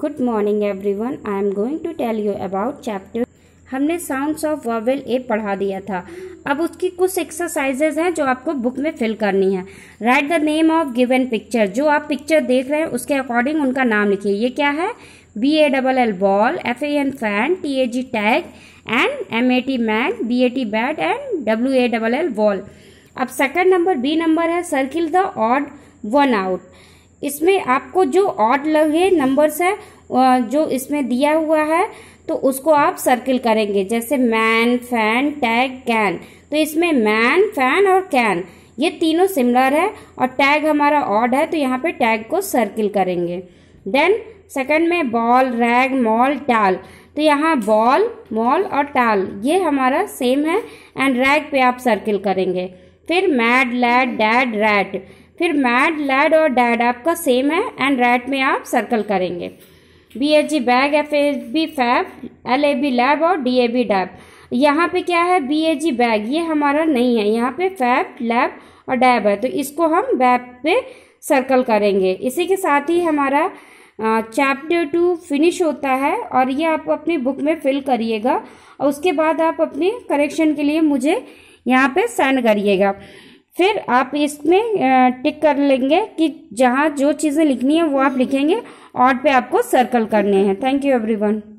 good morning every one I am going to tell you about chapter हमने sounds of vowel A पढ़ा दिया था अब उसकी कुछ एक्सरसाइजेज हैं जो आपको बुक में फिल करनी है write the name of given picture जो आप पिक्चर देख रहे हैं उसके अकॉर्डिंग उनका नाम लिखिए ये क्या है B A double L ball F A N fan T A G tag and M A T man B A T bat and W A double L ball अब सेकंड नंबर बी नंबर है circle the odd one out इसमें आपको जो odd लगे numbers है जो इसमें दिया हुआ है तो उसको आप सर्किल करेंगे जैसे मैन फैन टैग कैन तो इसमें मैन फैन और कैन ये तीनों सिमिलर है और टैग हमारा ऑड है तो यहाँ पे टैग को सर्किल करेंगे देन सेकंड में बॉल रैग मॉल टाल तो यहाँ बॉल मॉल और टाल ये हमारा सेम है एंड रैग पे आप सर्किल करेंगे फिर मैड लैड डैड रैट फिर मैड लैड और डैड आपका सेम है एंड रैड में आप सर्कल करेंगे B H G bag F A B fab L A B lab और डी ए बी डैब यहाँ पे क्या है बी ए जी बैग ये हमारा नहीं है यहाँ पे फैब लैब और डैब है तो इसको हम बैब पे सर्कल करेंगे इसी के साथ ही हमारा चैप्टर टू फिनिश होता है और ये आप अपनी बुक में फिल करिएगा और उसके बाद आप अपने करेक्शन के लिए मुझे यहाँ पे सेंड करिएगा फिर आप इसमें टिक कर लेंगे कि जहाँ जो चीज़ें लिखनी है वो आप लिखेंगे और पे आपको सर्कल करने हैं थैंक यू एवरीवन